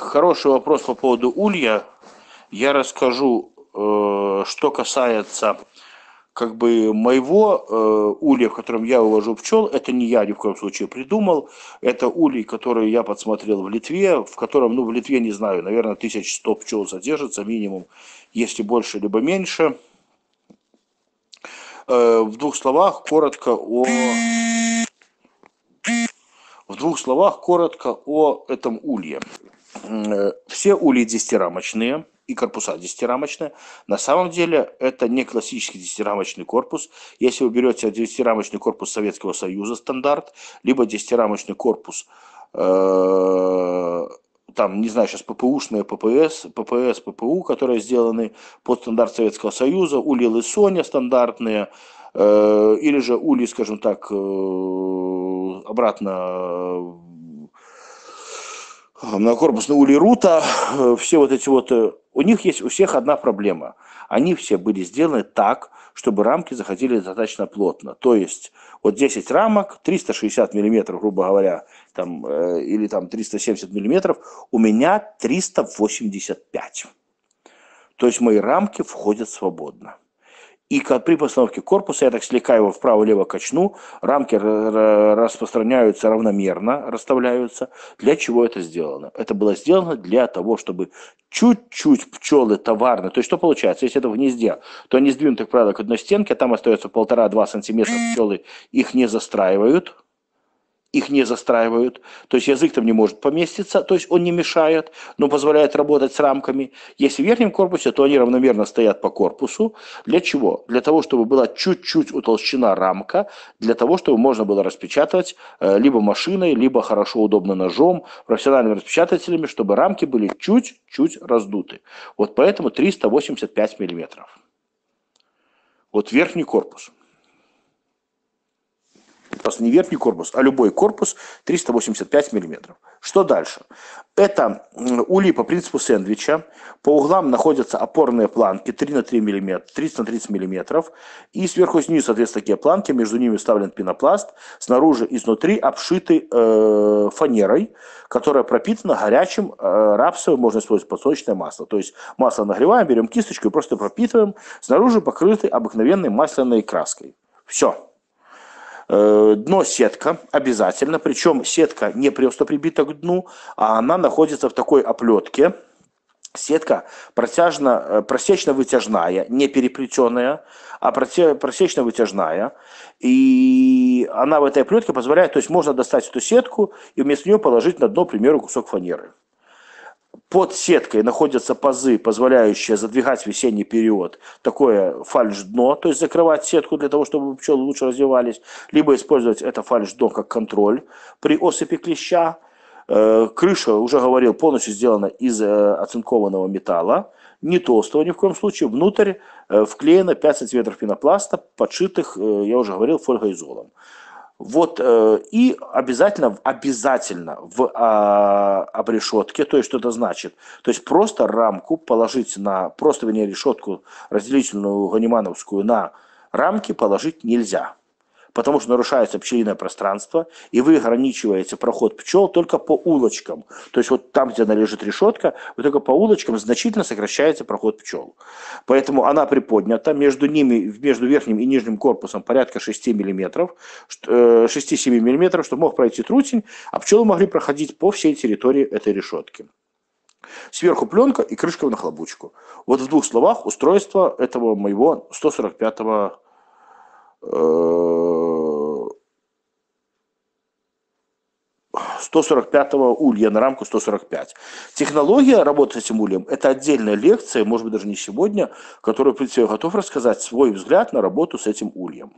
Хороший вопрос по поводу улья. Я расскажу, э, что касается как бы моего э, улья, в котором я увожу пчел, это не я ни в коем случае придумал. Это улей, который я подсмотрел в Литве, в котором, ну, в Литве, не знаю, наверное, 1100 пчел содержится минимум, если больше, либо меньше. Э, в двух словах коротко о... В двух словах коротко о этом улье. Э, все ули десятирамочные и корпуса десятирамочные. На самом деле это не классический десятирамочный корпус. Если вы берете десятирамочный корпус Советского Союза стандарт, либо десятирамочный корпус э, там, не знаю, сейчас ППУшные ППС, ППС, ППУ, которые сделаны под стандарт Советского Союза, Ули Лысоня стандартные, э, или же Ули, скажем так, э, обратно многокорпусный э, ну, улей Рута, э, все вот эти вот, э, у них есть у всех одна проблема. Они все были сделаны так, чтобы рамки заходили достаточно плотно. То есть вот 10 рамок, 360 миллиметров, грубо говоря, там, или там 370 миллиметров, у меня 385. То есть мои рамки входят свободно. И при постановке корпуса я так слегка его вправо-лево качну, рамки распространяются равномерно, расставляются. Для чего это сделано? Это было сделано для того, чтобы чуть-чуть пчелы товарные, то есть что получается, если это в гнезде, то они сдвинуты, как правило, к одной стенке, а там остается полтора-два сантиметра пчелы, их не застраивают, их не застраивают, то есть язык там не может поместиться, то есть он не мешает, но позволяет работать с рамками. Если в верхнем корпусе, то они равномерно стоят по корпусу. Для чего? Для того, чтобы была чуть-чуть утолщена рамка, для того, чтобы можно было распечатывать э, либо машиной, либо хорошо удобно ножом, профессиональными распечатателями, чтобы рамки были чуть-чуть раздуты. Вот поэтому 385 миллиметров. Вот верхний корпус просто не верхний корпус, а любой корпус 385 миллиметров. Что дальше? Это ули по принципу сэндвича. По углам находятся опорные планки 3 на 3 миллиметра, 30 на 30 миллиметров, И сверху и снизу, соответственно, такие планки. Между ними вставлен пенопласт. Снаружи изнутри обшиты э, фанерой, которая пропитана горячим э, рапсовым, можно использовать подсолнечное масло. То есть масло нагреваем, берем кисточку и просто пропитываем. Снаружи покрыты обыкновенной масляной краской. Все. Э, дно сетка обязательно, причем сетка не просто прибита к дну, а она находится в такой оплетке, Сетка протяжно, э, просечно-вытяжная, не переплетенная, а просечно-вытяжная. И она в этой оплетке позволяет, то есть можно достать эту сетку и вместо нее положить на дно, к примеру, кусок фанеры под сеткой находятся пазы, позволяющие задвигать весенний период. Такое фальш-дно, то есть закрывать сетку для того, чтобы пчелы лучше развивались. Либо использовать это фальш-дно как контроль при осыпи клеща. Э, крыша, уже говорил, полностью сделана из э, оцинкованного металла. Не толстого ни в коем случае. Внутрь э, вклеено 5 сантиметров пенопласта, подшитых, я уже говорил, фольгоизолом. изолом. Вот, э, и обязательно, обязательно в а, обрешетке, то есть что это значит? То есть просто рамку положить на, просто вернее решетку разделительную ганимановскую на рамки положить нельзя потому что нарушается пчелиное пространство, и вы ограничиваете проход пчел только по улочкам. То есть вот там, где она лежит решетка, вы только по улочкам значительно сокращается проход пчел. Поэтому она приподнята, между ними, между верхним и нижним корпусом порядка 6 мм, 6-7 мм, чтобы мог пройти трутень, а пчелы могли проходить по всей территории этой решетки. Сверху пленка и крышка на нахлобучку. Вот в двух словах устройство этого моего 145-го 145-го улья на рамку 145. Технология работы с этим ульем – это отдельная лекция, может быть, даже не сегодня, которую, в принципе, я готов рассказать свой взгляд на работу с этим ульем.